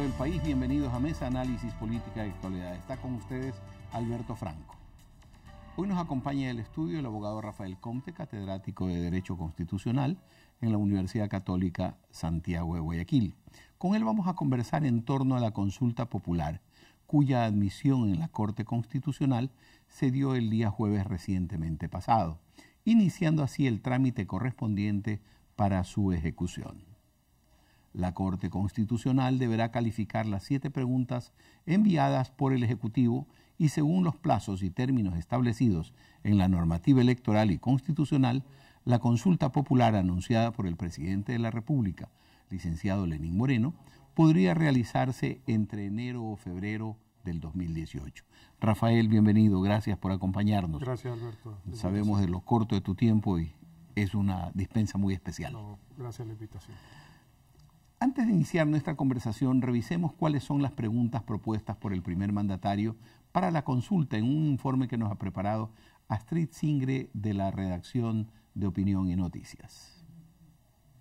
del País. Bienvenidos a Mesa Análisis Política de Actualidad. Está con ustedes Alberto Franco. Hoy nos acompaña en el estudio el abogado Rafael Comte, catedrático de Derecho Constitucional en la Universidad Católica Santiago de Guayaquil. Con él vamos a conversar en torno a la consulta popular, cuya admisión en la Corte Constitucional se dio el día jueves recientemente pasado, iniciando así el trámite correspondiente para su ejecución. La Corte Constitucional deberá calificar las siete preguntas enviadas por el Ejecutivo y según los plazos y términos establecidos en la normativa electoral y constitucional, la consulta popular anunciada por el presidente de la República, licenciado Lenín Moreno, podría realizarse entre enero o febrero del 2018. Rafael, bienvenido, gracias por acompañarnos. Gracias, Alberto. Sabemos de lo corto de tu tiempo y es una dispensa muy especial. gracias a la invitación. Antes de iniciar nuestra conversación, revisemos cuáles son las preguntas propuestas por el primer mandatario para la consulta en un informe que nos ha preparado Astrid Singre de la redacción de Opinión y Noticias.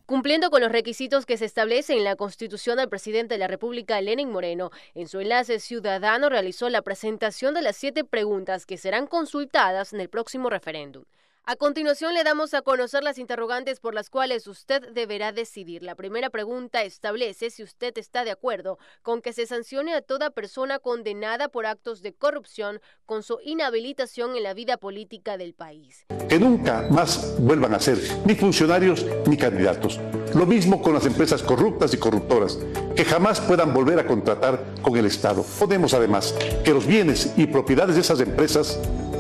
Cumpliendo con los requisitos que se establecen en la Constitución del presidente de la República, Lenin Moreno, en su enlace ciudadano realizó la presentación de las siete preguntas que serán consultadas en el próximo referéndum. A continuación le damos a conocer las interrogantes por las cuales usted deberá decidir. La primera pregunta establece si usted está de acuerdo con que se sancione a toda persona condenada por actos de corrupción con su inhabilitación en la vida política del país. Que nunca más vuelvan a ser ni funcionarios ni candidatos. Lo mismo con las empresas corruptas y corruptoras, que jamás puedan volver a contratar con el Estado. Podemos además que los bienes y propiedades de esas empresas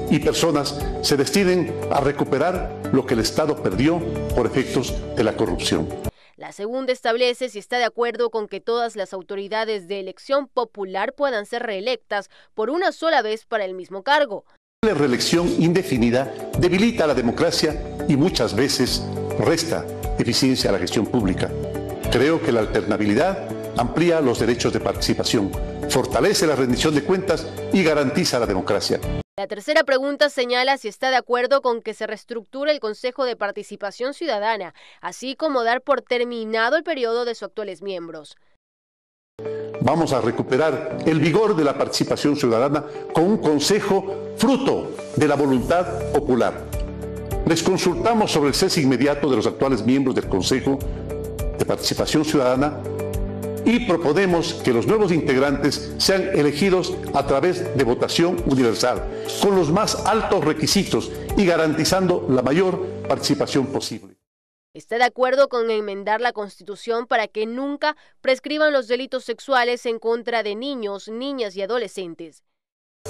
y personas se destinen a recuperar lo que el Estado perdió por efectos de la corrupción. La segunda establece si está de acuerdo con que todas las autoridades de elección popular puedan ser reelectas por una sola vez para el mismo cargo. La reelección indefinida debilita la democracia y muchas veces resta eficiencia a la gestión pública. Creo que la alternabilidad amplía los derechos de participación, fortalece la rendición de cuentas y garantiza la democracia. La tercera pregunta señala si está de acuerdo con que se reestructure el Consejo de Participación Ciudadana, así como dar por terminado el periodo de sus actuales miembros. Vamos a recuperar el vigor de la participación ciudadana con un Consejo fruto de la voluntad popular. Les consultamos sobre el cese inmediato de los actuales miembros del Consejo de Participación Ciudadana y proponemos que los nuevos integrantes sean elegidos a través de votación universal, con los más altos requisitos y garantizando la mayor participación posible. Está de acuerdo con enmendar la Constitución para que nunca prescriban los delitos sexuales en contra de niños, niñas y adolescentes.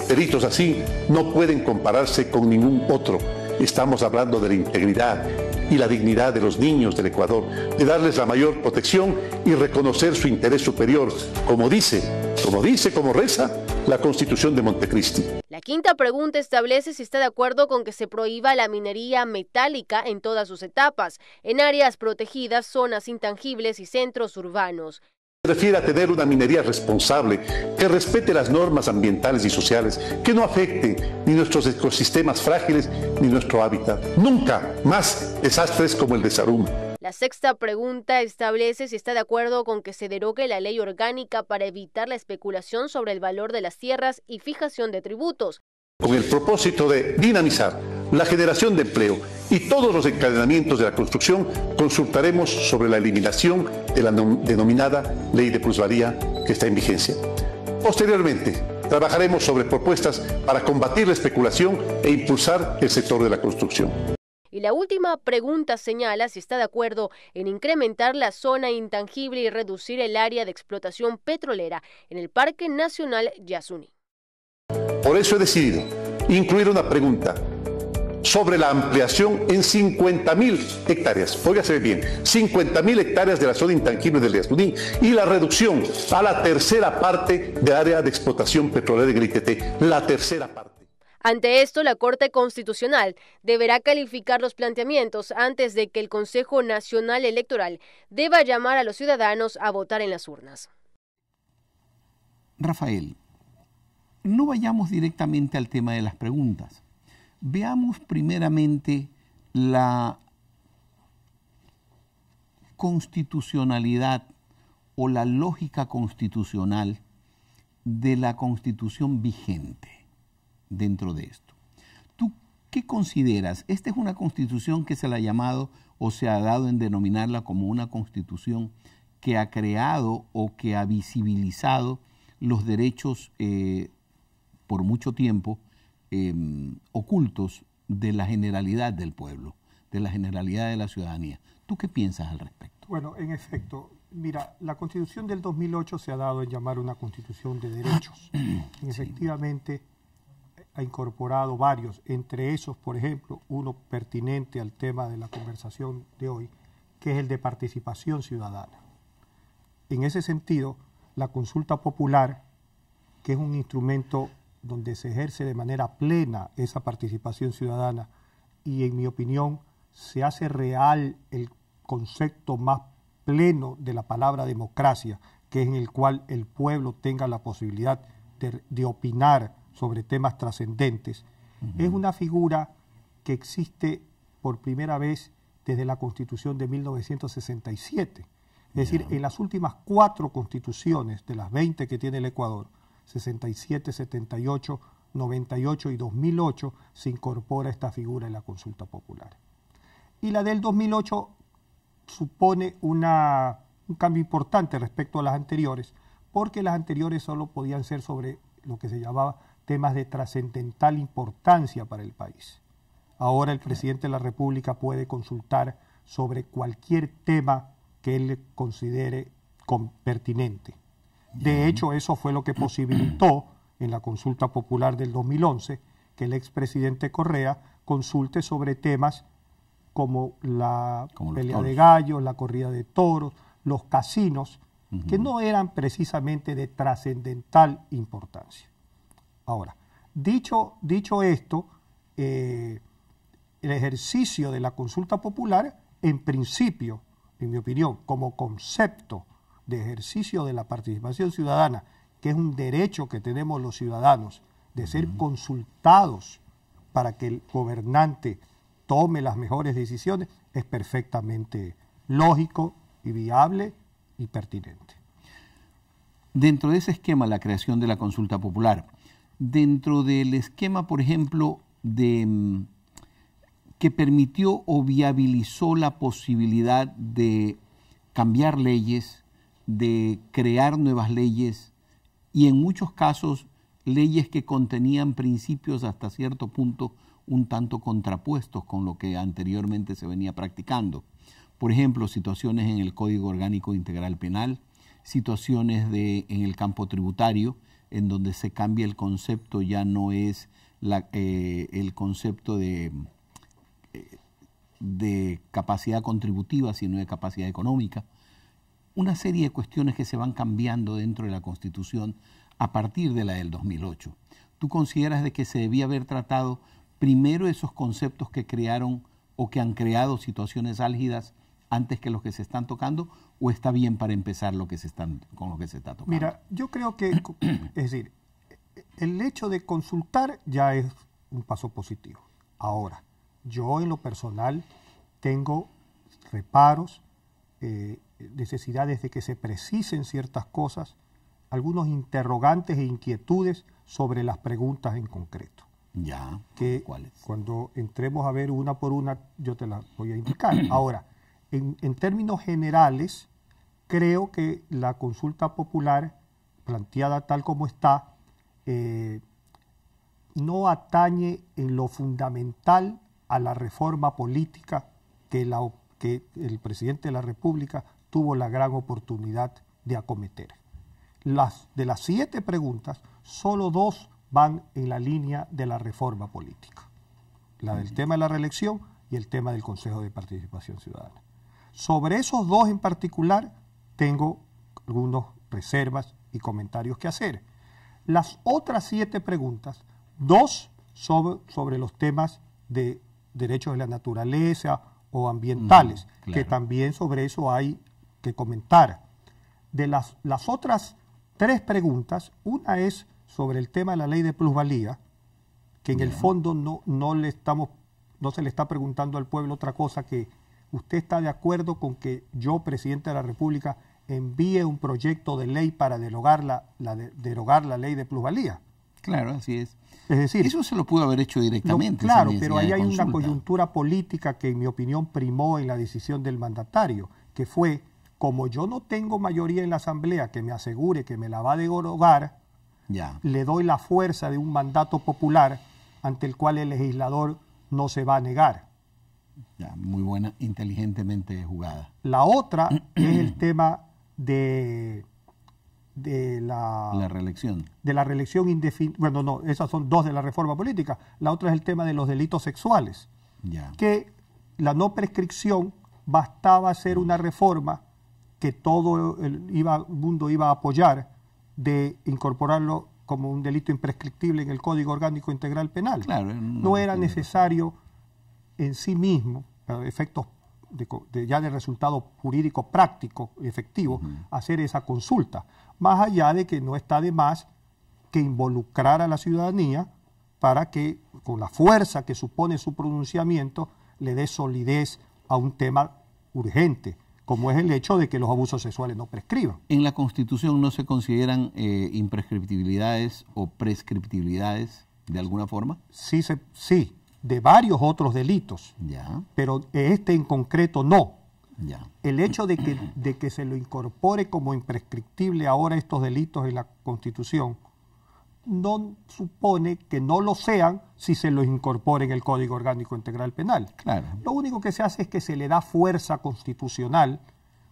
Delitos así no pueden compararse con ningún otro. Estamos hablando de la integridad, y la dignidad de los niños del Ecuador, de darles la mayor protección y reconocer su interés superior, como dice, como dice, como reza la Constitución de Montecristi. La quinta pregunta establece si está de acuerdo con que se prohíba la minería metálica en todas sus etapas, en áreas protegidas, zonas intangibles y centros urbanos refiere a tener una minería responsable, que respete las normas ambientales y sociales, que no afecte ni nuestros ecosistemas frágiles ni nuestro hábitat. Nunca más desastres como el de Sarum. La sexta pregunta establece si está de acuerdo con que se derogue la ley orgánica para evitar la especulación sobre el valor de las tierras y fijación de tributos, con el propósito de dinamizar la generación de empleo y todos los encadenamientos de la construcción, consultaremos sobre la eliminación de la denominada ley de plusvalía que está en vigencia. Posteriormente, trabajaremos sobre propuestas para combatir la especulación e impulsar el sector de la construcción. Y la última pregunta señala si está de acuerdo en incrementar la zona intangible y reducir el área de explotación petrolera en el Parque Nacional Yasuni. Por eso he decidido incluir una pregunta sobre la ampliación en 50.000 hectáreas. hacer bien, 50.000 hectáreas de la zona intangible del Yasuní y la reducción a la tercera parte de área de explotación petrolera de Gritete, la tercera parte. Ante esto, la Corte Constitucional deberá calificar los planteamientos antes de que el Consejo Nacional Electoral deba llamar a los ciudadanos a votar en las urnas. Rafael, no vayamos directamente al tema de las preguntas. Veamos primeramente la constitucionalidad o la lógica constitucional de la constitución vigente dentro de esto. ¿Tú qué consideras? Esta es una constitución que se la ha llamado o se ha dado en denominarla como una constitución que ha creado o que ha visibilizado los derechos eh, por mucho tiempo em, ocultos de la generalidad del pueblo, de la generalidad de la ciudadanía. ¿Tú qué piensas al respecto? Bueno, en efecto, mira, la constitución del 2008 se ha dado en llamar una constitución de derechos. y ah, efectivamente ha incorporado varios, entre esos, por ejemplo, uno pertinente al tema de la conversación de hoy, que es el de participación ciudadana. En ese sentido, la consulta popular, que es un instrumento donde se ejerce de manera plena esa participación ciudadana y en mi opinión se hace real el concepto más pleno de la palabra democracia, que es en el cual el pueblo tenga la posibilidad de, opinar sobre temas trascendentes. Es una figura que existe por primera vez desde la Constitución de 1967. Es decir, en las últimas cuatro constituciones de las 20 que tiene el Ecuador, 67, 78, 98 y 2008 se incorpora esta figura en la consulta popular. Y la del 2008 supone un cambio importante respecto a las anteriores, porque las anteriores solo podían ser sobre lo que se llamaba temas de trascendental importancia para el país. Ahora el presidente de la República puede consultar sobre cualquier tema que él considere pertinente. De hecho, eso fue lo que posibilitó en la consulta popular del 2011 que el expresidente Correa consulte sobre temas como la pelea de gallos, la corrida de toros, los casinos, que no eran precisamente de trascendental importancia. Ahora, dicho, dicho esto, eh, el ejercicio de la consulta popular, en principio, en mi opinión, como concepto, de ejercicio de la participación ciudadana, que es un derecho que tenemos los ciudadanos de ser consultados para que el gobernante tome las mejores decisiones, es perfectamente lógico y viable y pertinente. Dentro de ese esquema, la creación de la consulta popular, dentro del esquema, por ejemplo, de mm, que permitió o viabilizó la posibilidad de cambiar leyes, de crear nuevas leyes y en muchos casos leyes que contenían principios hasta cierto punto un tanto contrapuestos con lo que anteriormente se venía practicando. Por ejemplo, situaciones en el Código Orgánico Integral Penal, situaciones de, en el campo tributario, en donde se cambia el concepto, ya no es eh, el concepto de, eh, de capacidad contributiva, sino de capacidad económica una serie de cuestiones que se van cambiando dentro de la Constitución a partir de la del 2008. ¿Tú consideras de que se debía haber tratado primero esos conceptos que crearon o que han creado situaciones álgidas antes que los que se están tocando o está bien para empezar lo que se están, con lo que se está tocando? Mira, yo creo que, es decir, el hecho de consultar ya es un paso positivo. Ahora, yo en lo personal tengo reparos eh, necesidades de que se precisen ciertas cosas, algunos interrogantes e inquietudes sobre las preguntas en concreto. Ya. Que cuando entremos a ver una por una, yo te las voy a indicar. Ahora, en, términos generales, creo que la consulta popular, planteada tal como está, eh, no atañe en lo fundamental a la reforma política que la que el presidente de la República tuvo la gran oportunidad de acometer. Las, de las siete preguntas, solo dos van en la línea de la reforma política. La del tema de la reelección y el tema del Consejo de Participación Ciudadana. Sobre esos dos en particular tengo algunas reservas y comentarios que hacer. Las otras siete preguntas, dos sobre los temas de derechos de la naturaleza o ambientales, que también sobre eso hay que comentar. De las, las otras tres preguntas, una es sobre el tema de la ley de plusvalía, que en el fondo no, no, le estamos, no se le está preguntando al pueblo otra cosa que usted está de acuerdo con que yo, presidente de la República, envíe un proyecto de ley para derogar la, la derogar la ley de plusvalía. Claro, así es decir, eso se lo pudo haber hecho directamente. claro, pero ahí hay una coyuntura política que en mi opinión primó en la decisión del mandatario, que fue, como yo no tengo mayoría en la Asamblea que me asegure que me la va a derogar, ya. le doy la fuerza de un mandato popular ante el cual el legislador no se va a negar. muy buena, inteligentemente jugada. La otra es el tema de de la, reelección. De la reelección indefinida. Bueno, no, esas son dos de la reforma política. La otra es el tema de los delitos sexuales. Que la no prescripción bastaba ser mm. una reforma que todo el iba, mundo iba a apoyar de incorporarlo como un delito imprescriptible en el Código Orgánico Integral Penal. no, era necesario en sí mismo, a efectos de, ya de resultado jurídico práctico y efectivo, hacer esa consulta. Más allá de que no está de más que involucrar a la ciudadanía para que, con la fuerza que supone su pronunciamiento, le dé solidez a un tema urgente, como es el hecho de que los abusos sexuales no prescriban. En la Constitución no se consideran eh, imprescriptibilidades o prescriptibilidades de alguna forma? Sí, se, sí, de varios otros delitos, pero este en concreto no. Ya. El hecho de que, de que se lo incorpore como imprescriptible ahora estos delitos en la Constitución no supone que no lo sean si se los incorpore en el Código Orgánico Integral Penal. Claro. Lo único que se hace es que se le da fuerza constitucional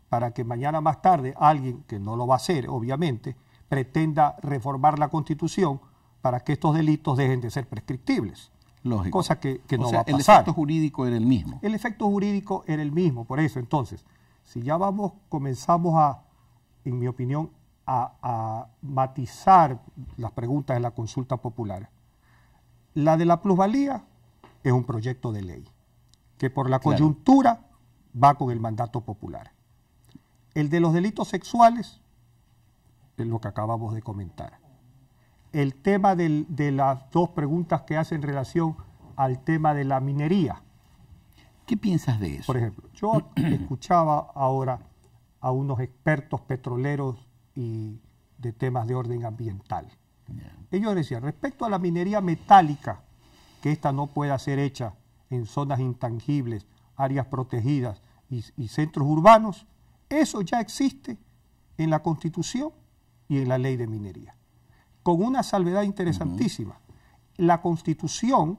para que mañana más tarde alguien, que no lo va a hacer obviamente, pretenda reformar la Constitución para que estos delitos dejen de ser prescriptibles. Cosa que, no va a pasar. El efecto jurídico era el mismo. El efecto jurídico era el mismo, por eso. Entonces, si ya vamos, comenzamos a, en mi opinión, a, matizar las preguntas en la consulta popular. La de la plusvalía es un proyecto de ley que por la coyuntura va con el mandato popular. El de los delitos sexuales es lo que acabamos de comentar el tema de las dos preguntas que hacen en relación al tema de la minería. ¿Qué piensas de eso? Por ejemplo, yo escuchaba ahora a unos expertos petroleros y de temas de orden ambiental. Ellos decían, respecto a la minería metálica, que esta no pueda ser hecha en zonas intangibles, áreas protegidas y centros urbanos, eso ya existe en la Constitución y en la ley de minería con una salvedad interesantísima. La Constitución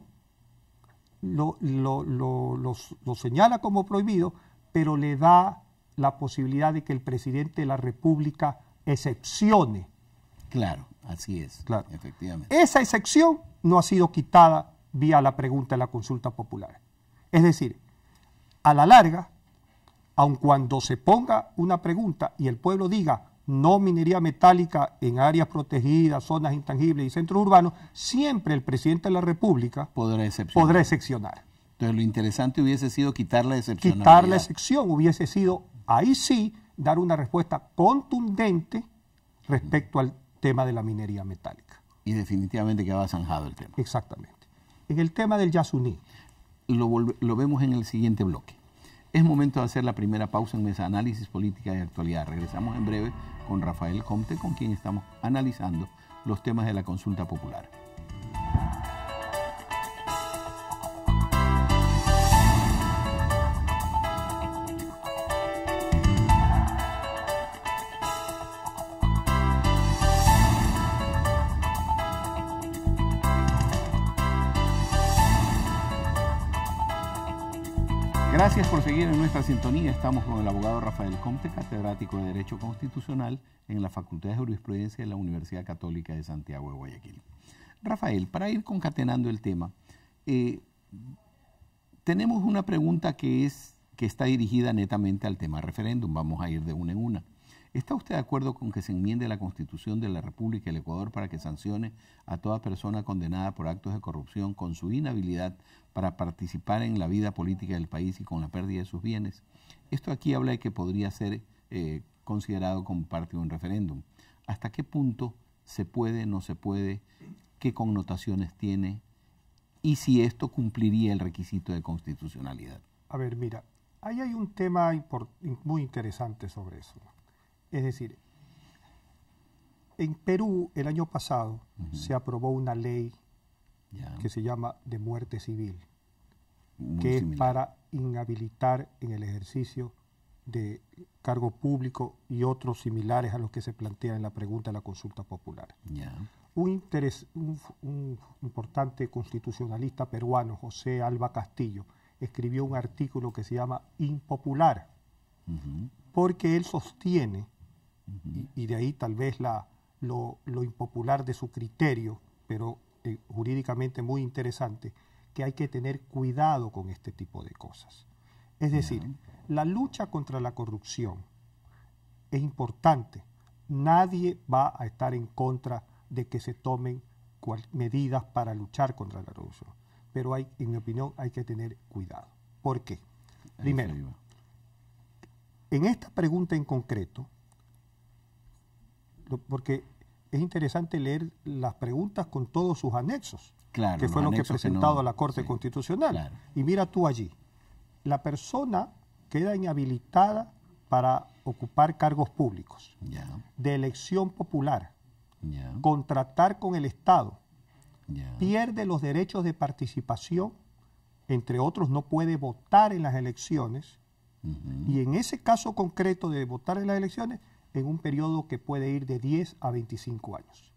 lo, lo, señala como prohibido, pero le da la posibilidad de que el presidente de la República excepcione. Claro, así es. Claro. Efectivamente. Esa excepción no ha sido quitada vía la pregunta de la consulta popular. Es decir, a la larga, aun cuando se ponga una pregunta y el pueblo diga no minería metálica en áreas protegidas, zonas intangibles y centros urbanos, siempre el presidente de la República podrá excepcionar. Entonces lo interesante hubiese sido quitar la excepción. Quitar la excepción hubiese sido, ahí sí, dar una respuesta contundente respecto al tema de la minería metálica. Y definitivamente quedaba zanjado el tema. Exactamente. En el tema del Yasuní. Lo, vemos en el siguiente bloque. Es momento de hacer la primera pausa en Mesa Análisis Política y Actualidad. Regresamos en breve con Rafael Comte, con quien estamos analizando los temas de la consulta popular. Gracias por seguir en nuestra sintonía. Estamos con el abogado Rafael Comte, catedrático de Derecho Constitucional en la Facultad de Jurisprudencia de la Universidad Católica de Santiago de Guayaquil. Rafael, para ir concatenando el tema, eh, tenemos una pregunta que, es, que está dirigida netamente al tema referéndum. Vamos a ir de una en una. ¿Está usted de acuerdo con que se enmiende la Constitución de la República del Ecuador para que sancione a toda persona condenada por actos de corrupción con su inhabilidad para participar en la vida política del país y con la pérdida de sus bienes. Esto aquí habla de que podría ser eh, considerado como parte de un referéndum. ¿Hasta qué punto se puede, no se puede? ¿Qué connotaciones tiene? Y si esto cumpliría el requisito de constitucionalidad. A ver, mira, ahí hay un tema muy interesante sobre eso. Es decir, en Perú el año pasado se aprobó una ley que se llama de muerte civil, que es para inhabilitar en el ejercicio de cargo público y otros similares a los que se plantea en la pregunta de la consulta popular. Un, interés, un, importante constitucionalista peruano, José Alba Castillo, escribió un artículo que se llama Impopular, porque él sostiene, y, de ahí tal vez la, lo, lo, impopular de su criterio, pero eh, jurídicamente muy interesante, que hay que tener cuidado con este tipo de cosas. Es decir, la lucha contra la corrupción es importante. Nadie va a estar en contra de que se tomen medidas para luchar contra la corrupción. Pero hay, en mi opinión, hay que tener cuidado. ¿Por qué? Primero, en esta pregunta en concreto, porque es interesante leer las preguntas con todos sus anexos, que fue lo que presentado a la Corte Constitucional. Y mira tú allí, la persona queda inhabilitada para ocupar cargos públicos, de elección popular, contratar con el Estado, pierde los derechos de participación, entre otros no puede votar en las elecciones, y en ese caso concreto de votar en las elecciones, en un periodo que puede ir de 10 a 25 años.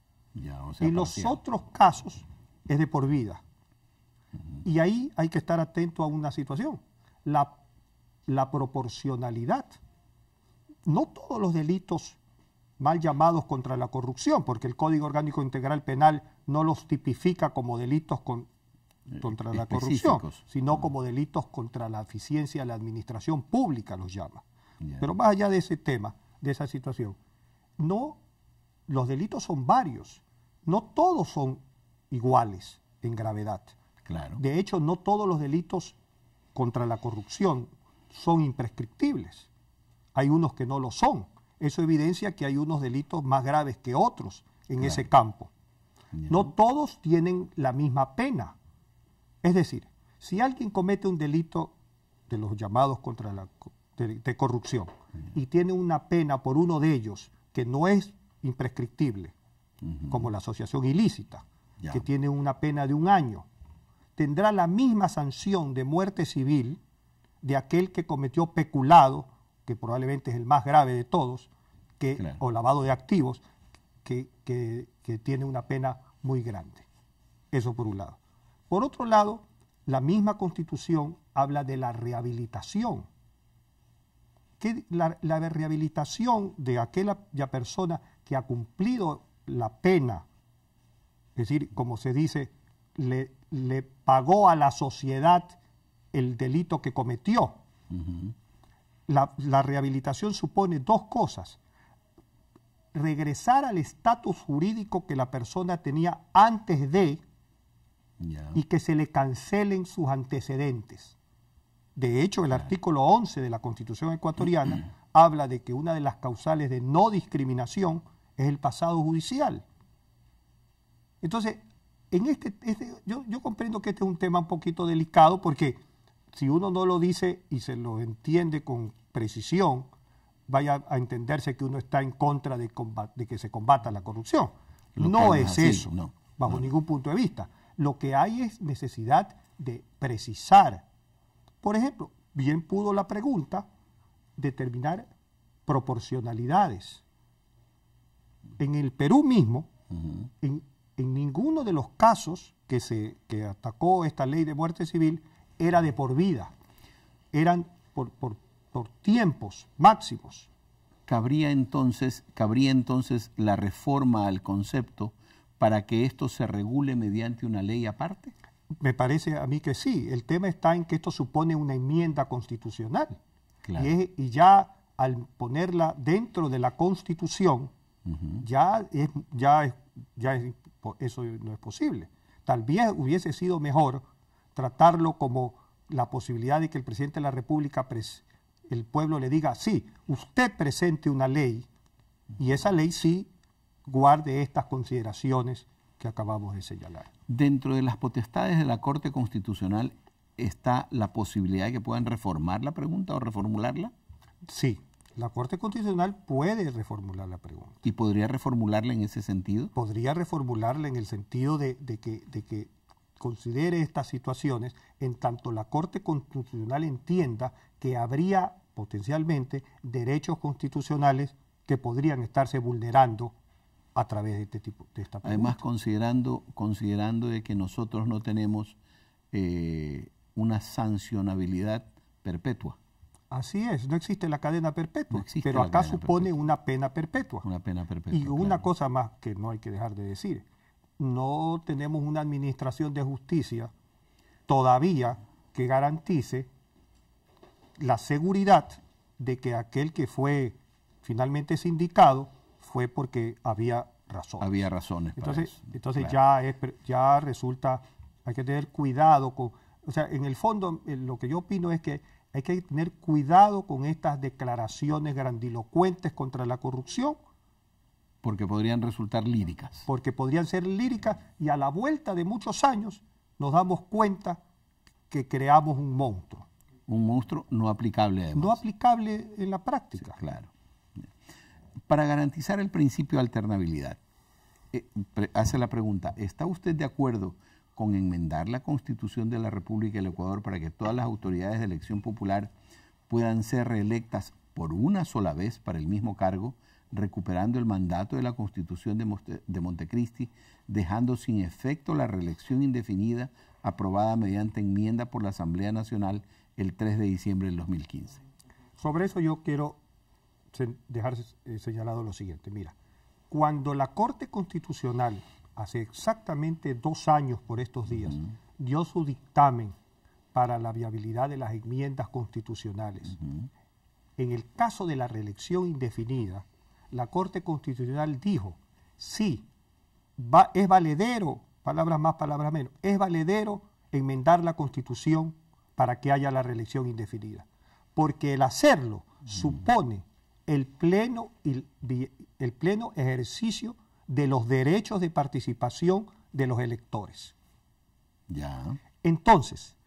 En y los otros casos es de por vida. Y ahí hay que estar atento a una situación, la, proporcionalidad. No todos los delitos mal llamados contra la corrupción, porque el Código Orgánico Integral Penal no los tipifica como delitos eh, contra la corrupción, sino como delitos contra la eficiencia de la administración pública los llama. Pero más allá de ese tema, de esa situación. No, los delitos son varios, no todos son iguales en gravedad. Claro. De hecho, no todos los delitos contra la corrupción son imprescriptibles. Hay unos que no lo son. Eso evidencia que hay unos delitos más graves que otros en ese campo. No todos tienen la misma pena. Es decir, si alguien comete un delito de los llamados contra la corrupción, de, corrupción y tiene una pena por uno de ellos que no es imprescriptible, como la asociación ilícita, que tiene una pena de un año, tendrá la misma sanción de muerte civil de aquel que cometió peculado, que probablemente es el más grave de todos, que, o lavado de activos, que, que tiene una pena muy grande. Eso por un lado. Por otro lado, la misma constitución habla de la rehabilitación que la, rehabilitación de aquella persona que ha cumplido la pena, es decir, como se dice, le, pagó a la sociedad el delito que cometió. la, rehabilitación supone dos cosas. Regresar al estatus jurídico que la persona tenía antes de, y que se le cancelen sus antecedentes. De hecho, el artículo 11 de la Constitución ecuatoriana habla de que una de las causales de no discriminación es el pasado judicial. Entonces, en este, este yo, comprendo que este es un tema un poquito delicado porque si uno no lo dice y se lo entiende con precisión, vaya a entenderse que uno está en contra de, que se combata la corrupción. no es eso, bajo ningún punto de vista. Lo que hay es necesidad de precisar por ejemplo, bien pudo la pregunta determinar proporcionalidades. En el Perú mismo, en, ninguno de los casos que se que atacó esta ley de muerte civil era de por vida, eran por, tiempos máximos. Cabría entonces, cabría entonces la reforma al concepto para que esto se regule mediante una ley aparte? Me parece a mí que sí. El tema está en que esto supone una enmienda constitucional. Y, ya al ponerla dentro de la Constitución, ya, es, ya, es, ya eso no es posible. Tal vez hubiese sido mejor tratarlo como la posibilidad de que el presidente de la República, el pueblo le diga, sí, usted presente una ley y esa ley sí guarde estas consideraciones que acabamos de señalar. Dentro de las potestades de la Corte Constitucional está la posibilidad de que puedan reformar la pregunta o reformularla. Sí, la Corte Constitucional puede reformular la pregunta. ¿Y podría reformularla en ese sentido? Podría reformularla en el sentido de, de que considere estas situaciones en tanto la Corte Constitucional entienda que habría potencialmente derechos constitucionales que podrían estarse vulnerando a través de este tipo de esta pregunta. Además, considerando, considerando de que nosotros no tenemos eh, una sancionabilidad perpetua. Así es, no existe la cadena perpetua, pero acá supone una pena perpetua. Una pena perpetua. Y una cosa más que no hay que dejar de decir, no tenemos una administración de justicia todavía que garantice la seguridad de que aquel que fue finalmente sindicado fue porque había razones. Había razones. Entonces, entonces ya, ya resulta, hay que tener cuidado con, o sea, en el fondo eh, lo que yo opino es que hay que tener cuidado con estas declaraciones grandilocuentes contra la corrupción. Porque podrían resultar líricas. Porque podrían ser líricas y a la vuelta de muchos años nos damos cuenta que creamos un monstruo. Un monstruo no aplicable además. No aplicable en la práctica. claro para garantizar el principio de alternabilidad. Eh, hace la pregunta, ¿está usted de acuerdo con enmendar la Constitución de la República del Ecuador para que todas las autoridades de elección popular puedan ser reelectas por una sola vez para el mismo cargo, recuperando el mandato de la Constitución de, de Montecristi, dejando sin efecto la reelección indefinida aprobada mediante enmienda por la Asamblea Nacional el 3 de diciembre del 2015? Sobre eso yo quiero dejar eh, señalado lo siguiente. Mira, cuando la Corte Constitucional, hace exactamente dos años por estos días, dio su dictamen para la viabilidad de las enmiendas constitucionales, en el caso de la reelección indefinida, la Corte Constitucional dijo, sí, es valedero, palabras más, palabras menos, es valedero enmendar la Constitución para que haya la reelección indefinida, porque el hacerlo supone el pleno, el pleno ejercicio de los derechos de participación de los electores. Ya. Entonces,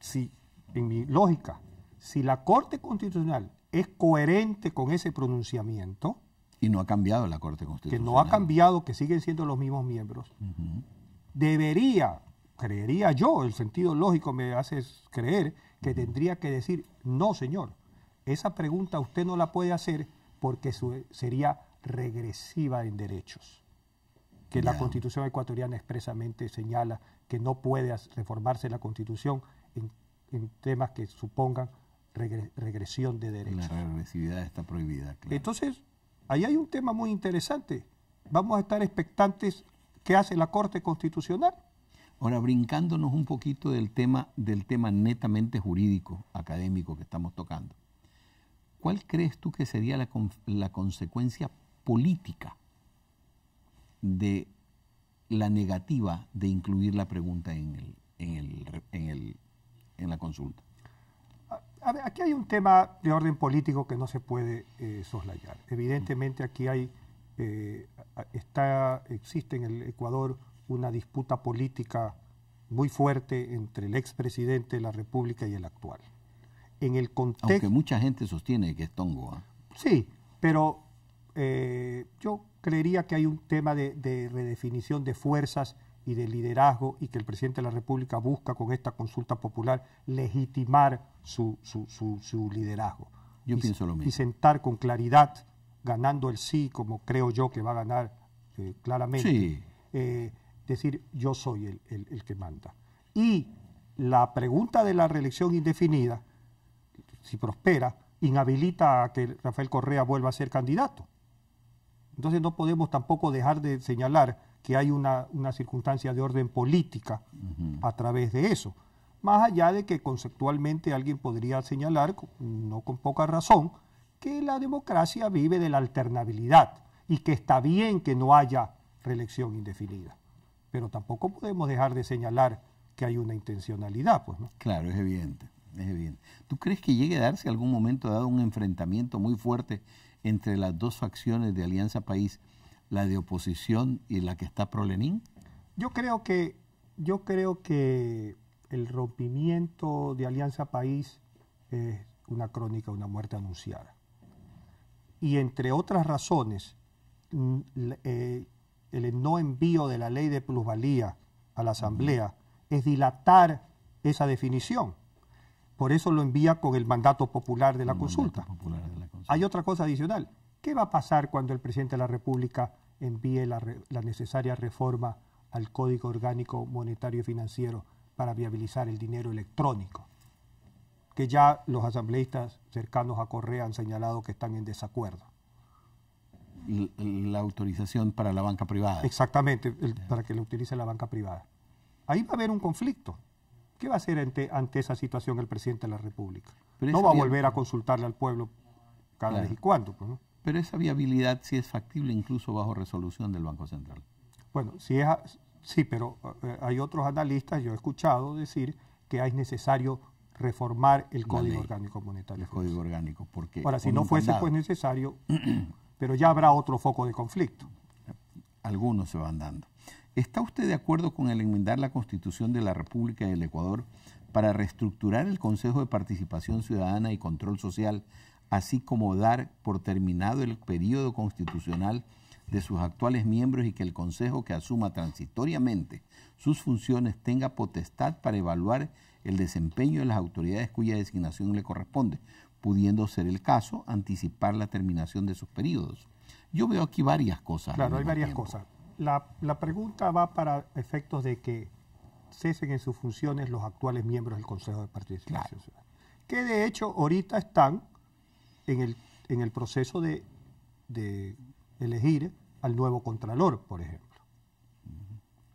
si, en mi lógica, si la Corte Constitucional es coherente con ese pronunciamiento. Y no ha cambiado la Corte Constitucional. Que no ha cambiado, que siguen siendo los mismos miembros. Debería, creería yo, el sentido lógico me hace creer que tendría que decir, no, señor, esa pregunta usted no la puede hacer porque sería regresiva en derechos, que la constitución ecuatoriana expresamente señala que no puede reformarse la constitución en, temas que supongan regresión de derechos. La regresividad está prohibida. Claro. Entonces, ahí hay un tema muy interesante. Vamos a estar expectantes qué hace la Corte Constitucional. Ahora, brincándonos un poquito del tema, del tema netamente jurídico, académico que estamos tocando. ¿cuál crees tú que sería la, consecuencia política de la negativa de incluir la pregunta en, en, la consulta? A ver, aquí hay un tema de orden político que no se puede eh, soslayar. Evidentemente aquí hay, eh, está, existe en el Ecuador una disputa política muy fuerte entre el expresidente de la República y el actual en el contexto... Aunque mucha gente sostiene que es tongo. ¿ah? Sí, pero eh, yo creería que hay un tema de, redefinición de fuerzas y de liderazgo y que el presidente de la República busca con esta consulta popular legitimar su, liderazgo. Yo pienso lo mismo. Y sentar con claridad, ganando el sí, como creo yo que va a ganar eh, claramente. Eh, decir, yo soy el que manda. Y la pregunta de la reelección indefinida, si prospera, inhabilita a que Rafael Correa vuelva a ser candidato. Entonces no podemos tampoco dejar de señalar que hay una, circunstancia de orden política a través de eso. Más allá de que conceptualmente alguien podría señalar, no con poca razón, que la democracia vive de la alternabilidad y que está bien que no haya reelección indefinida. Pero tampoco podemos dejar de señalar que hay una intencionalidad, pues, ¿no? Claro, es evidente. ¿Tú crees que llegue a darse algún momento dado un enfrentamiento muy fuerte entre las dos facciones de Alianza País, la de oposición y la que está pro Lenin? Yo creo que, yo creo que el rompimiento de Alianza País es una crónica una muerte anunciada. Y entre otras razones, eh, el no envío de la ley de plusvalía a la Asamblea es dilatar esa definición. Por eso lo envía con el mandato popular de la, consulta. Hay otra cosa adicional. ¿Qué va a pasar cuando el presidente de la República envíe la, necesaria reforma al Código Orgánico Monetario y Financiero para viabilizar el dinero electrónico? Que ya los asambleístas cercanos a Correa han señalado que están en desacuerdo la autorización para la banca privada. Exactamente, para que lo utilice la banca privada. Ahí va a haber un conflicto. ¿Qué va a hacer ante, esa situación el presidente de la República? Pero no va a volver a consultarle al pueblo cada vez y cuando. Pues, pero esa viabilidad sí es factible incluso bajo resolución del Banco Central. Bueno, si es, sí, pero eh, hay otros analistas, yo he escuchado decir que es necesario reformar el Código Orgánico Monetario. El Código Orgánico, porque... Ahora, si no fuese pues necesario, pero ya habrá otro foco de conflicto. Algunos se van dando. ¿Está usted de acuerdo con el enmendar la Constitución de la República del Ecuador para reestructurar el Consejo de Participación Ciudadana y Control Social, así como dar por terminado el periodo constitucional de sus actuales miembros y que el Consejo que asuma transitoriamente sus funciones tenga potestad para evaluar el desempeño de las autoridades cuya designación le corresponde, pudiendo ser el caso anticipar la terminación de sus periodos? Yo veo aquí varias cosas. Claro, hay varias cosas. La, pregunta va para efectos de que cesen en sus funciones los actuales miembros del Consejo de Participación Ciudadana, que de hecho ahorita están en el, proceso de, elegir al nuevo Contralor, por ejemplo.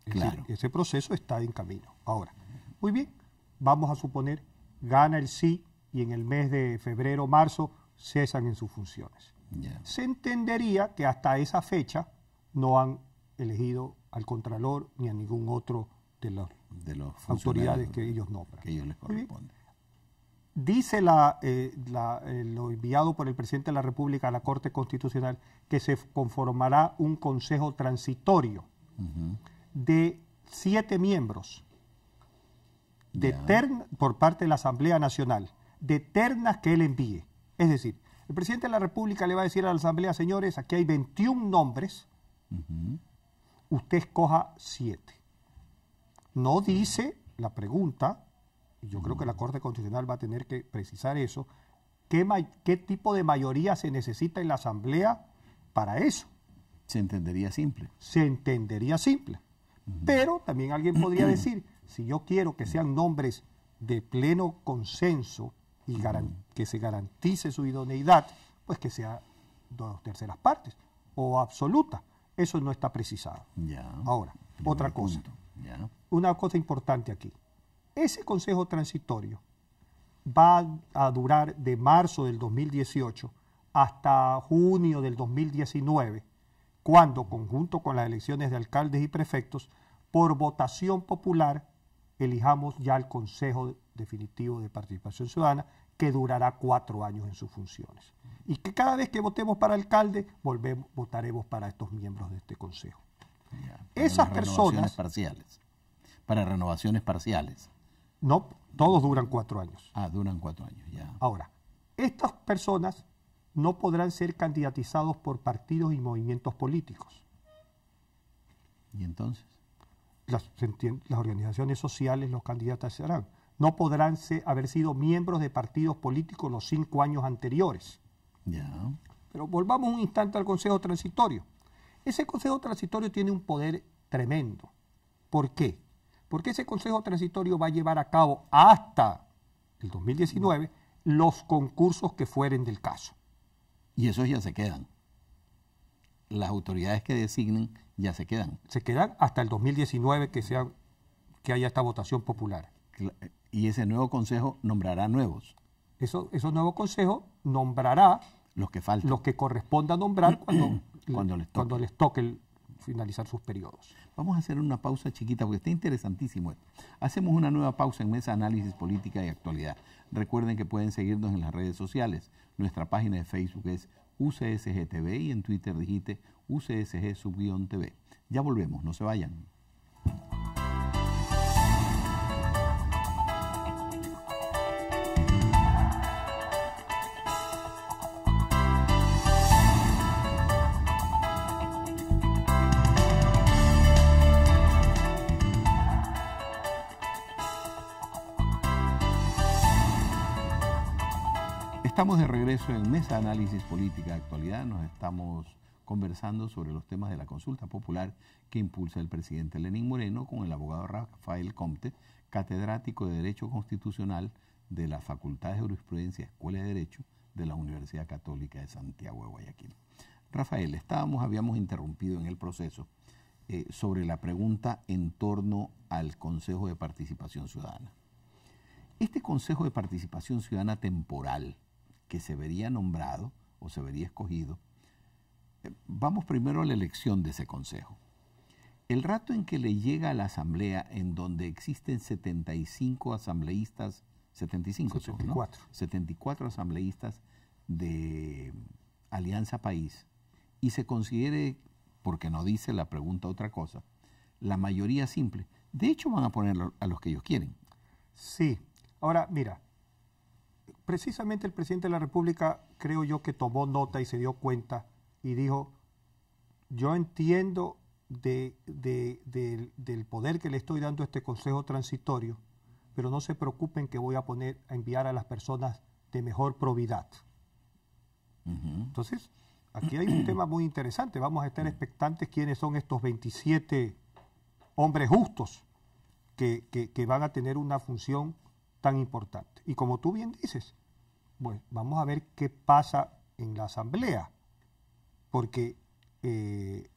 claro. ese proceso está en camino. Ahora, muy bien, vamos a suponer, gana el sí y en el mes de febrero o marzo cesan en sus funciones. Se entendería que hasta esa fecha no han elegido al Contralor ni a ningún otro de las autoridades que ellos nombran. Que ellos les corresponden. Dice eh, eh, lo enviado por el presidente de la República a la Corte Constitucional que se conformará un consejo transitorio de siete miembros de por parte de la Asamblea Nacional, de ternas que él envíe. Es decir, el presidente de la República le va a decir a la Asamblea, señores, aquí hay 21 nombres, usted escoja siete. No dice la pregunta, y yo creo que la mm. Corte Constitucional va a tener que precisar eso, qué, tipo de mayoría se necesita en la Asamblea para eso. Se entendería simple. Se entendería simple. Pero también alguien podría decir, si yo quiero que sean nombres de pleno consenso y que se garantice su idoneidad, pues que sea dos terceras partes o absoluta. Eso no está precisado. Ahora, otra cosa. Una cosa importante aquí. Ese consejo transitorio va a durar de marzo del 2018 hasta junio del 2019, cuando, conjunto con las elecciones de alcaldes y prefectos, por votación popular, elijamos ya el Consejo definitivo de participación ciudadana que durará cuatro años en sus funciones. Y que cada vez que votemos para alcalde, votaremos para estos miembros de este consejo. Esas personas... Parciales, para renovaciones parciales. No, todos duran cuatro años. Ah, duran cuatro años, ya. Ahora, estas personas no podrán ser candidatizados por partidos y movimientos políticos. ¿Y entonces? Las, organizaciones sociales los candidatos serán no podrán haber sido miembros de partidos políticos los cinco años anteriores. Pero volvamos un instante al Consejo Transitorio. Ese Consejo Transitorio tiene un poder tremendo. ¿Por qué? Porque ese Consejo Transitorio va a llevar a cabo hasta el 2019 los concursos que fueren del caso. Y esos ya se quedan. Las autoridades que designen ya se quedan. Se quedan hasta el 2019 que, sea, que haya esta votación popular y ese nuevo consejo nombrará nuevos. Eso, nuevo consejo nombrará los que Los que corresponda nombrar cuando, cuando, les, toque. finalizar sus periodos. Vamos a hacer una pausa chiquita porque está interesantísimo esto. Hacemos una nueva pausa en Mesa Análisis Política y Actualidad. Recuerden que pueden seguirnos en las redes sociales. Nuestra página de Facebook es UCSG y en Twitter digite UCSG-TV. Ya volvemos, no se vayan. Estamos de regreso en Mesa Análisis Política de Actualidad. Nos estamos conversando sobre los temas de la consulta popular que impulsa el presidente Lenín Moreno con el abogado Rafael Comte, catedrático de Derecho Constitucional de la Facultad de Jurisprudencia Escuela de Derecho de la Universidad Católica de Santiago de Guayaquil. Rafael, estábamos, habíamos interrumpido en el proceso eh, sobre la pregunta en torno al Consejo de Participación Ciudadana. Este Consejo de Participación Ciudadana temporal, que se vería nombrado o se vería escogido, eh, vamos primero a la elección de ese consejo. El rato en que le llega a la asamblea, en donde existen 75 asambleístas, 75 74. 74 asambleístas de Alianza País, y se considere, porque no dice la pregunta otra cosa, la mayoría simple. De hecho, van a poner a los que ellos quieren. Sí. Ahora, mira, precisamente el presidente de la República, creo yo, que tomó nota y se dio cuenta y dijo, yo entiendo del poder que le estoy dando a este Consejo Transitorio, pero no se preocupen que voy a poner a enviar a las personas de mejor probidad. Entonces, aquí hay un tema muy interesante. Vamos a estar expectantes quiénes son estos 27 hombres justos que van a tener una función tan importante. Y como tú bien dices, bueno, vamos a ver qué pasa en la Asamblea, porque eh,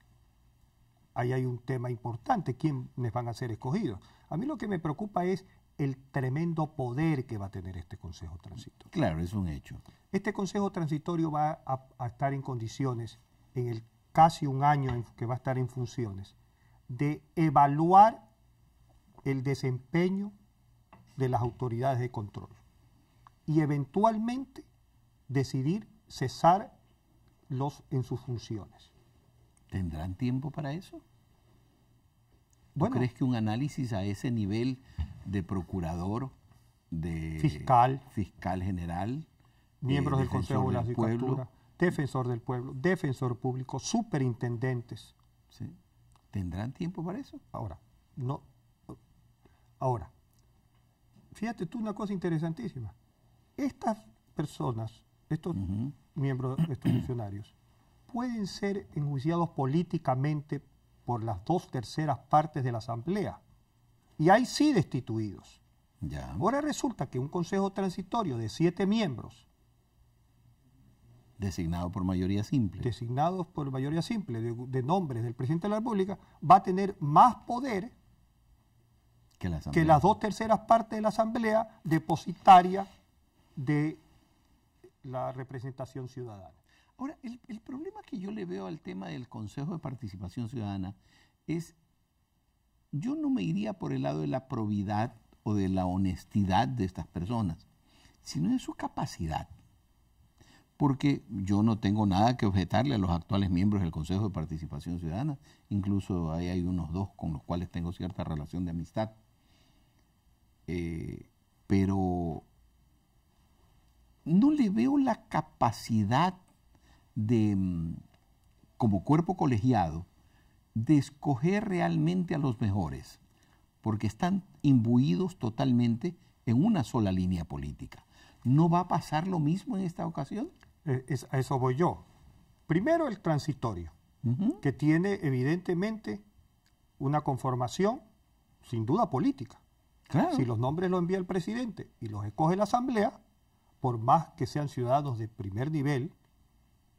ahí hay un tema importante, quiénes van a ser escogidos. A mí lo que me preocupa es el tremendo poder que va a tener este Consejo Transitorio. Claro, es un hecho. Este Consejo Transitorio va a, estar en condiciones, en el casi un año que va a estar en funciones, de evaluar el desempeño de las autoridades de control y eventualmente decidir cesar los, en sus funciones. ¿Tendrán tiempo para eso? ¿Tú crees que un análisis a ese nivel de procurador, de fiscal, fiscal general, miembros eh, del Consejo de la Agricultura, defensor del pueblo, defensor público, superintendentes, ¿tendrán tiempo para eso? Ahora, no. Ahora, fíjate tú una cosa interesantísima. Estas personas, estos miembros, estos funcionarios, pueden ser enjuiciados políticamente por las dos terceras partes de la Asamblea. Y ahí sí destituidos. Ya. Ahora resulta que un consejo transitorio de siete miembros. Designado por mayoría simple. Designados por mayoría simple, de, nombres del presidente de la República, va a tener más poder que las dos terceras partes de la Asamblea depositaria de la representación ciudadana. Ahora, el, problema que yo le veo al tema del Consejo de Participación Ciudadana es, yo no me iría por el lado de la probidad o de la honestidad de estas personas, sino de su capacidad. Porque yo no tengo nada que objetarle a los actuales miembros del Consejo de Participación Ciudadana, incluso ahí hay unos dos con los cuales tengo cierta relación de amistad. Eh, pero no le veo la capacidad de, mm, como cuerpo colegiado, de escoger realmente a los mejores, porque están imbuidos totalmente en una sola línea política. ¿No va a pasar lo mismo en esta ocasión? Eh, a eso voy yo. Primero el transitorio, que tiene evidentemente una conformación sin duda política. Si los nombres los envía el presidente y los escoge la Asamblea, por más que sean ciudadanos de primer nivel,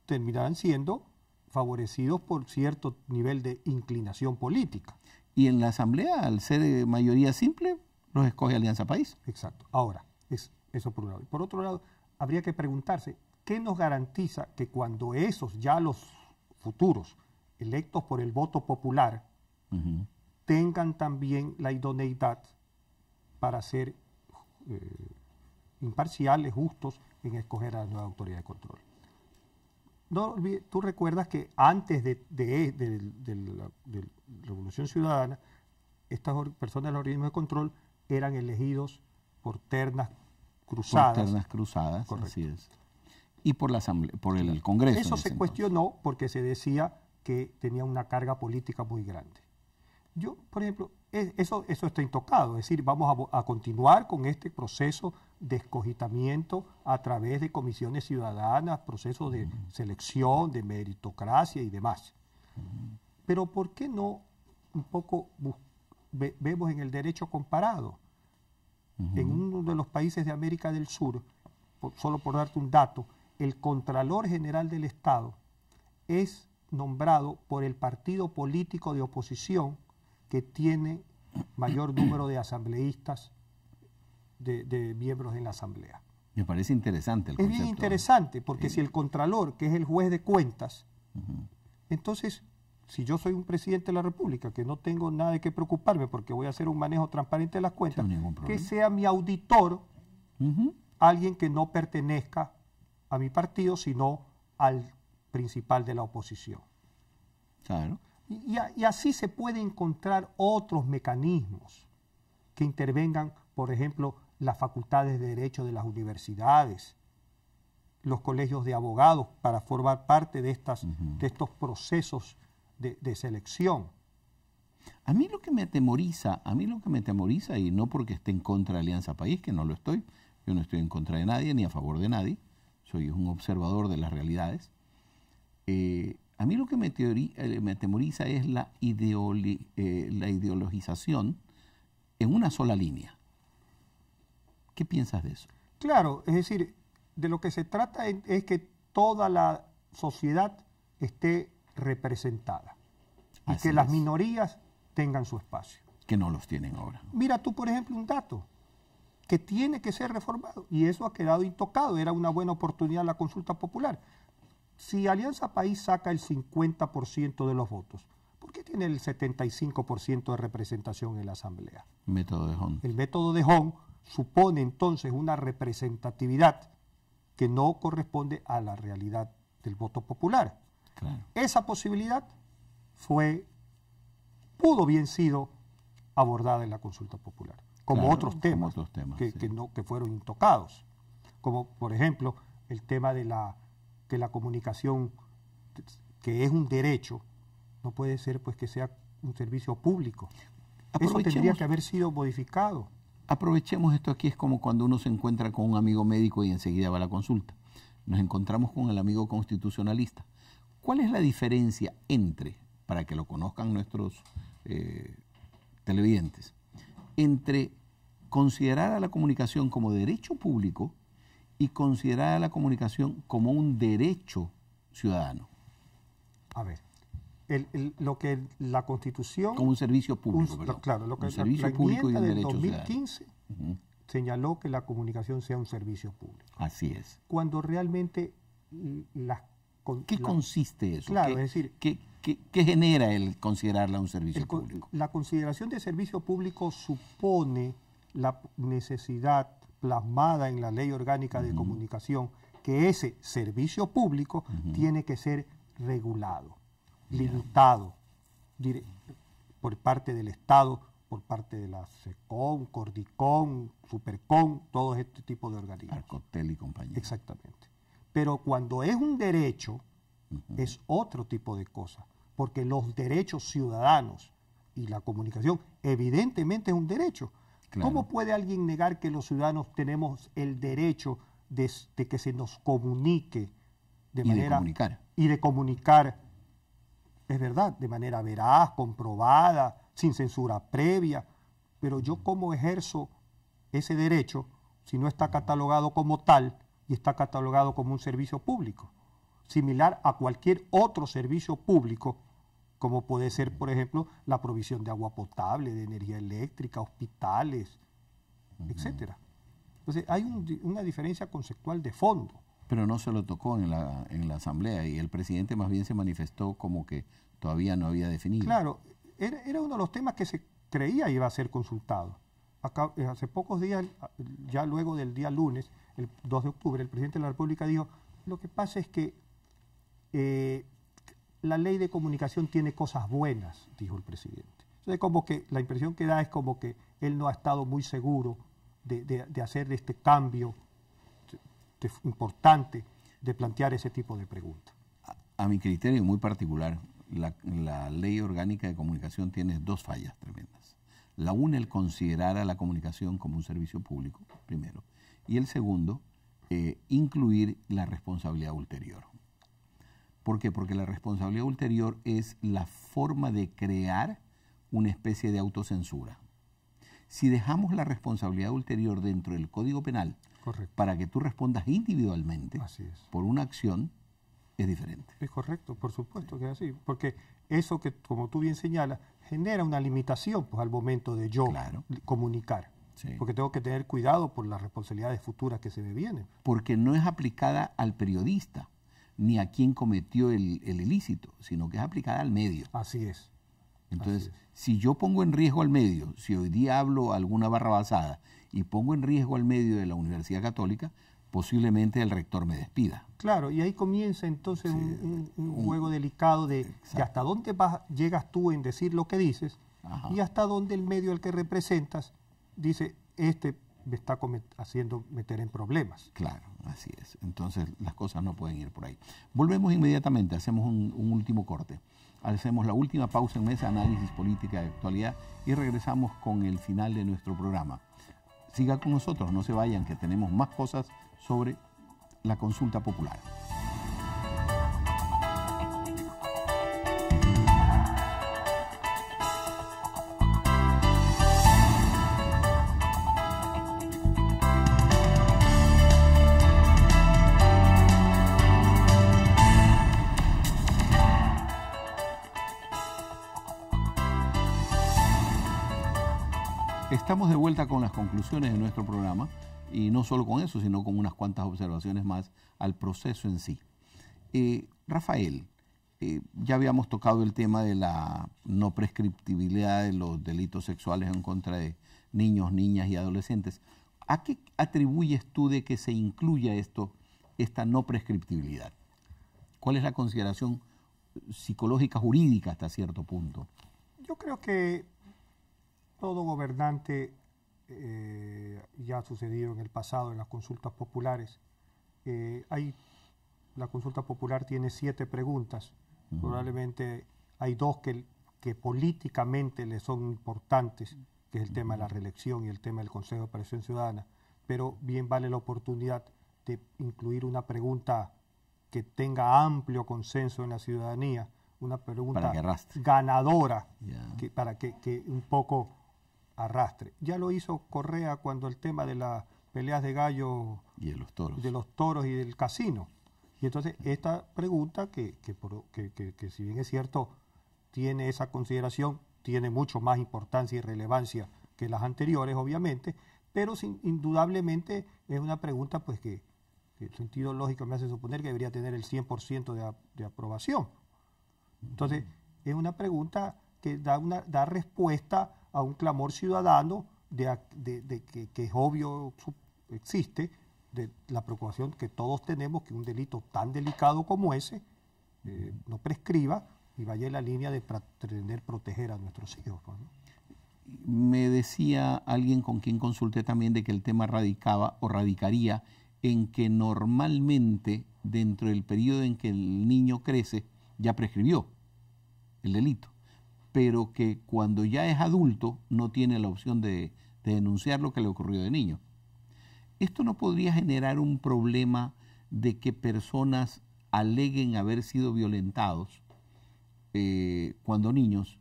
terminarán siendo favorecidos por cierto nivel de inclinación política. Y en la Asamblea, al ser de mayoría simple, los escoge Alianza País. Exacto. Ahora, es, eso por un lado. Por otro lado, habría que preguntarse, ¿qué nos garantiza que cuando esos ya los futuros electos por el voto popular tengan también la idoneidad para ser eh, imparciales, justos en escoger a la nueva autoridad de control. tú recuerdas que antes de, la, Revolución Ciudadana, estas personas del organismo de control eran elegidos por ternas cruzadas. Por ternas cruzadas, Y por, la por el, Congreso. Eso se cuestionó porque se decía que tenía una carga política muy grande. Yo, por ejemplo, eh, eso, eso está intocado. Es decir, vamos a, continuar con este proceso de escogitamiento a través de comisiones ciudadanas, procesos de selección, de meritocracia y demás. Pero ¿por qué no un poco vemos en el derecho comparado? En uno de los países de América del Sur, solo por darte un dato, el Contralor General del Estado es nombrado por el partido político de oposición que tiene mayor número de asambleístas, de, miembros en la asamblea. Me parece interesante el concepto. Es bien interesante, porque si el contralor, que es el juez de cuentas, entonces, si yo soy un presidente de la República, que no tengo nada de qué preocuparme porque voy a hacer un manejo transparente de las cuentas, que sea mi auditor alguien que no pertenezca a mi partido, sino al principal de la oposición. Claro. Y, así se puede encontrar otros mecanismos que intervengan, por ejemplo, las facultades de derecho de las universidades, los colegios de abogados para formar parte de, estas, de estos procesos de, selección. A mí lo que me atemoriza, a mí lo que me atemoriza, y no porque esté en contra de Alianza País, que no lo estoy, yo no estoy en contra de nadie ni a favor de nadie, soy un observador de las realidades, eh, a mí lo que me, eh, me atemoriza es eh, la, ideologización en una sola línea. ¿Qué piensas de eso? Claro, es decir, de lo que se trata es, que toda la sociedad esté representada y que las minorías tengan su espacio. Que no los tienen ahora. Mira tú, por ejemplo, un dato que tiene que ser reformado y eso ha quedado intocado. Era una buena oportunidad la consulta popular si Alianza País saca el 50% de los votos, ¿por qué tiene el 75% de representación en la Asamblea? Método de Hong. El método de Hong supone entonces una representatividad que no corresponde a la realidad del voto popular. Esa posibilidad fue, pudo bien sido abordada en la consulta popular, como otros temas, temas que, no, que fueron intocados, como por ejemplo el tema de la que la comunicación, que es un derecho, no puede ser pues que sea un servicio público. Eso tendría que haber sido modificado. Aprovechemos esto aquí, es como cuando uno se encuentra con un amigo médico y enseguida va a la consulta. Nos encontramos con el amigo constitucionalista. ¿Cuál es la diferencia entre, para que lo conozcan nuestros eh, televidentes, entre considerar a la comunicación como derecho público y considerar la comunicación como un derecho ciudadano. A ver, lo que la Constitución... Como un servicio público, Claro, lo que un la, servicio público y un del derecho 2015 señaló que la comunicación sea un servicio público. Así es. Cuando realmente las... ¿Qué consiste eso? Claro, es decir... ¿qué, genera el considerarla un servicio público? La consideración de servicio público supone la necesidad plasmada en la ley orgánica de comunicación que ese servicio público tiene que ser regulado, limitado por parte del Estado, por parte de la SECOM, Cordicom, Supercom, todo este tipo de organismos. Arcotel y compañía. Exactamente. Pero cuando es un derecho, es otro tipo de cosa, porque los derechos ciudadanos y la comunicación evidentemente es un derecho, ¿Cómo puede alguien negar que los ciudadanos tenemos el derecho de, que se nos comunique de y manera... De comunicar. Y de comunicar, es verdad, de manera veraz, comprobada, sin censura previa. Pero yo cómo ejerzo ese derecho si no está catalogado como tal y está catalogado como un servicio público, similar a cualquier otro servicio público como puede ser, por ejemplo, la provisión de agua potable, de energía eléctrica, hospitales, etcétera. Entonces, hay una diferencia conceptual de fondo. Pero no se lo tocó en la, en la Asamblea y el presidente más bien se manifestó como que todavía no había definido. Claro, era, uno de los temas que se creía iba a ser consultado. Eh, hace pocos días, ah, ya luego del día lunes, el 2 de octubre, el presidente de la República dijo, lo que pasa es que eh, la ley de comunicación tiene cosas buenas, dijo el presidente. Entonces, como que la impresión que da es como que él no ha estado muy seguro de, hacer este cambio importante de plantear ese tipo de preguntas. A, mi criterio muy particular, la, ley orgánica de comunicación tiene dos fallas tremendas. La una, el considerar a la comunicación como un servicio público, primero. Y el segundo, eh, incluir la responsabilidad ulterior. ¿Por qué? Porque la responsabilidad ulterior es la forma de crear una especie de autocensura. Si dejamos la responsabilidad ulterior dentro del Código Penal para que tú respondas individualmente por una acción, es diferente. Es correcto, por supuesto que es así. Porque eso que, como tú bien señalas, genera una limitación pues, al momento de yo comunicar. Porque tengo que tener cuidado por las responsabilidades futuras que se me vienen. Porque no es aplicada al periodista ni a quién cometió el, el ilícito, sino que es aplicada al medio. Así es. Entonces, si yo pongo en riesgo al medio, si hoy día hablo alguna barra basada y pongo en riesgo al medio de la Universidad Católica, posiblemente el rector me despida. Claro, y ahí comienza entonces un, juego delicado de, hasta dónde vas, llegas tú en decir lo que dices y hasta dónde el medio al que representas dice, este me está haciendo meter en problemas. Claro. Así es. Entonces las cosas no pueden ir por ahí. Volvemos inmediatamente, hacemos un, último corte. Hacemos la última pausa en mesa, análisis política de actualidad y regresamos con el final de nuestro programa. Siga con nosotros, no se vayan, que tenemos más cosas sobre la consulta popular. nuestro programa y no solo con eso, sino con unas cuantas observaciones más al proceso en sí. Eh, Rafael, eh, ya habíamos tocado el tema de la no prescriptibilidad de los delitos sexuales en contra de niños, niñas y adolescentes. ¿A qué atribuyes tú de que se incluya esto, esta no prescriptibilidad? ¿Cuál es la consideración psicológica jurídica hasta cierto punto? Yo creo que todo gobernante eh, ya ha sucedido en el pasado en las consultas populares. Eh, hay, la consulta popular tiene siete preguntas, probablemente hay dos que, que políticamente le son importantes, que es el tema de la reelección y el tema del Consejo de Presión Ciudadana, pero bien vale la oportunidad de incluir una pregunta que tenga amplio consenso en la ciudadanía, una pregunta ganadora, que, para que, que un poco arrastre. Ya lo hizo Correa cuando el tema de las peleas de gallo y de los toros, de los toros y del casino. Y entonces esta pregunta, que, que, si bien es cierto, tiene esa consideración, tiene mucho más importancia y relevancia que las anteriores, obviamente, pero sin, indudablemente es una pregunta pues que el sentido lógico me hace suponer que debería tener el 100% de, de, aprobación. Entonces, es una pregunta que da, una, da respuesta a un clamor ciudadano de, que, es obvio existe, de la preocupación que todos tenemos que un delito tan delicado como ese eh, no prescriba y vaya en la línea de pretender proteger a nuestros hijos. Me decía alguien con quien consulté también de que el tema radicaba o radicaría en que normalmente dentro del periodo en que el niño crece ya prescribió el delito pero que cuando ya es adulto no tiene la opción de, denunciar lo que le ocurrió de niño. ¿Esto no podría generar un problema de que personas aleguen haber sido violentados eh, cuando niños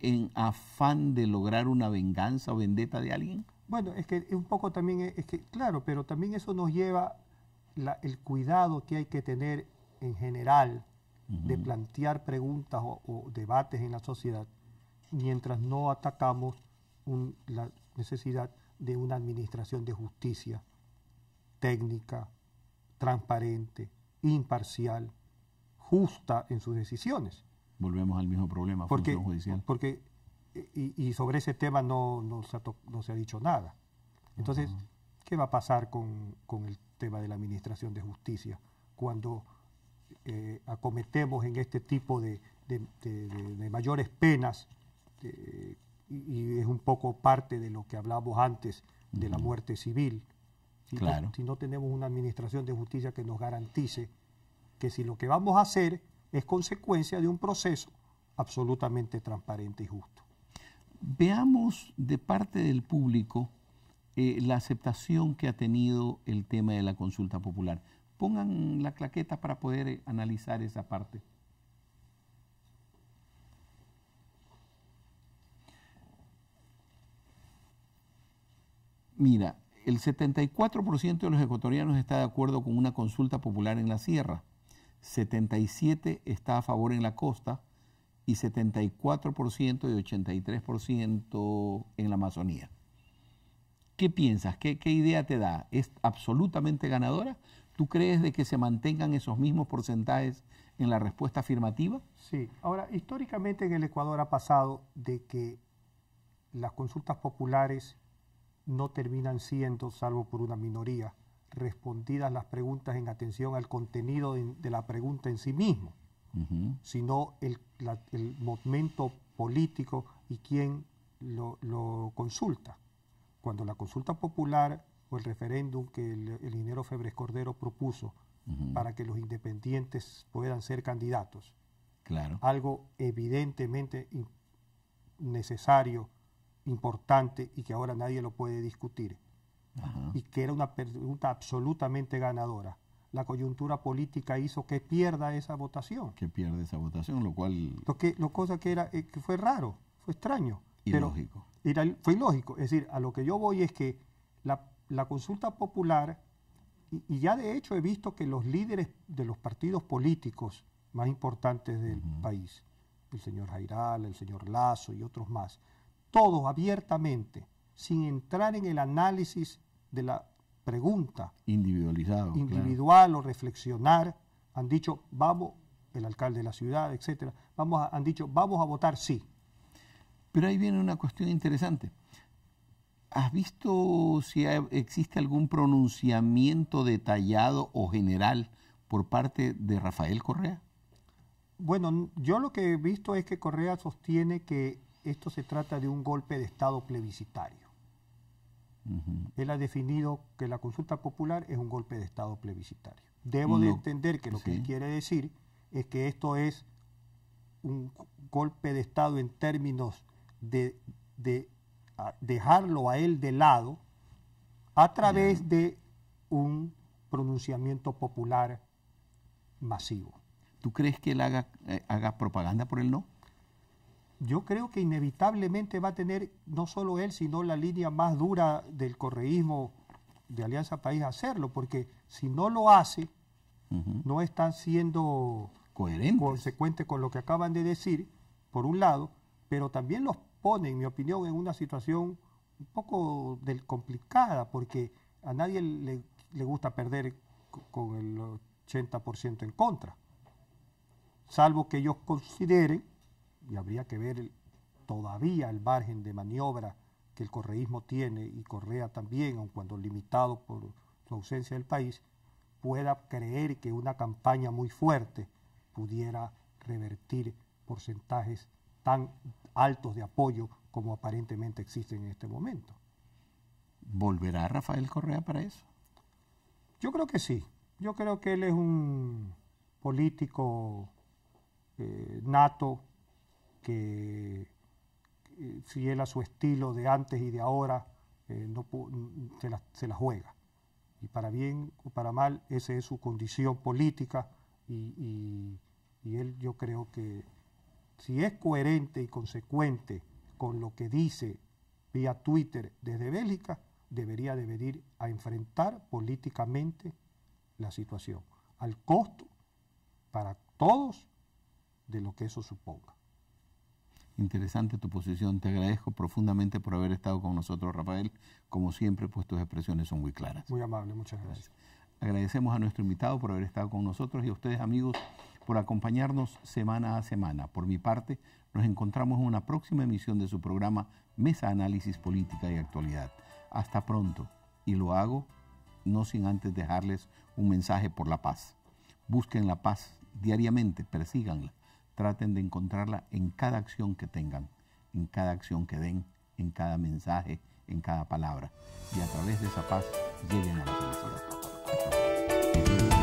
en afán de lograr una venganza o vendetta de alguien? Bueno, es que un poco también, es, que claro, pero también eso nos lleva el cuidado que hay que tener en general de plantear preguntas o, debates en la sociedad mientras no atacamos la necesidad de una administración de justicia técnica, transparente, imparcial, justa en sus decisiones. Volvemos al mismo problema, porque, Porque, y, sobre ese tema no, no, se ha dicho nada. Entonces, ¿qué va a pasar con el tema de la Administración de Justicia cuando eh, acometemos en este tipo de, mayores penas, eh, y, es un poco parte de lo que hablamos antes de la muerte civil. Si, claro. no, si no tenemos una administración de justicia que nos garantice que si lo que vamos a hacer es consecuencia de un proceso absolutamente transparente y justo. Veamos de parte del público eh, la aceptación que ha tenido el tema de la consulta popular. Pongan la claqueta para poder eh, analizar esa parte. Mira, el 74% de los ecuatorianos está de acuerdo con una consulta popular en la sierra, 77% está a favor en la costa y 74% y 83% en la Amazonía. ¿Qué piensas? ¿Qué, ¿Qué idea te da? ¿Es absolutamente ganadora ¿Tú crees de que se mantengan esos mismos porcentajes en la respuesta afirmativa? Sí. Ahora, históricamente en el Ecuador ha pasado de que las consultas populares no terminan siendo, salvo por una minoría, respondidas las preguntas en atención al contenido de, la pregunta en sí mismo, sino el, momento político y quién lo, lo consulta. Cuando la consulta popular el referéndum que el, dinero ingeniero Febres Cordero propuso para que los independientes puedan ser candidatos. Claro. Algo evidentemente necesario, importante y que ahora nadie lo puede discutir. Y que era una pregunta absolutamente ganadora. La coyuntura política hizo que pierda esa votación. Que pierda esa votación, lo cual... Lo que, lo cosa que, era, eh, que fue raro, fue extraño. era, fue ilógico. Es decir, a lo que yo voy es que la la consulta popular, y, ya de hecho he visto que los líderes de los partidos políticos más importantes del país, el señor Jairal, el señor Lazo y otros más, todos abiertamente, sin entrar en el análisis de la pregunta individualizado, individual o reflexionar, han dicho, vamos, el alcalde de la ciudad, etcétera, vamos han dicho, vamos a votar sí. Pero ahí viene una cuestión interesante, ¿Has visto si existe algún pronunciamiento detallado o general por parte de Rafael Correa? Bueno, yo lo que he visto es que Correa sostiene que esto se trata de un golpe de Estado plebiscitario. Él ha definido que la consulta popular es un golpe de Estado plebiscitario. Debo de entender que lo que quiere decir es que esto es un golpe de Estado en términos de dejarlo a él de lado a través de un pronunciamiento popular masivo. ¿Tú crees que él haga, eh, haga propaganda por el no? Yo creo que inevitablemente va a tener no solo él, sino la línea más dura del correísmo de Alianza País hacerlo, porque si no lo hace, no están siendo Coherentes. consecuentes con lo que acaban de decir, por un lado, pero también los pone, en mi opinión, en una situación un poco complicada, porque a nadie le, gusta perder con el 80% en contra, salvo que ellos consideren, y habría que ver todavía el margen de maniobra que el correísmo tiene y Correa también, aun cuando limitado por su ausencia del país, pueda creer que una campaña muy fuerte pudiera revertir porcentajes tan altos de apoyo como aparentemente existen en este momento. ¿Volverá Rafael Correa para eso? Yo creo que sí. Yo creo que él es un político eh, nato que fiel eh, a su estilo de antes y de ahora eh, no, se, la, juega. Y para bien o para mal, esa es su condición política y él yo creo que si es coherente y consecuente con lo que dice vía Twitter desde Bélgica, debería de venir a enfrentar políticamente la situación, al costo para todos de lo que eso suponga. Interesante tu posición, te agradezco profundamente por haber estado con nosotros, Rafael. Como siempre, pues tus expresiones son muy claras. Muy amable, muchas gracias. gracias. Agradecemos a nuestro invitado por haber estado con nosotros y a ustedes, amigos por acompañarnos semana a semana. Por mi parte, nos encontramos en una próxima emisión de su programa Mesa Análisis Política y Actualidad. Hasta pronto, y lo hago no sin antes dejarles un mensaje por la paz. Busquen la paz diariamente, persíganla, traten de encontrarla en cada acción que tengan, en cada acción que den, en cada mensaje, en cada palabra, y a través de esa paz lleguen a la felicidad.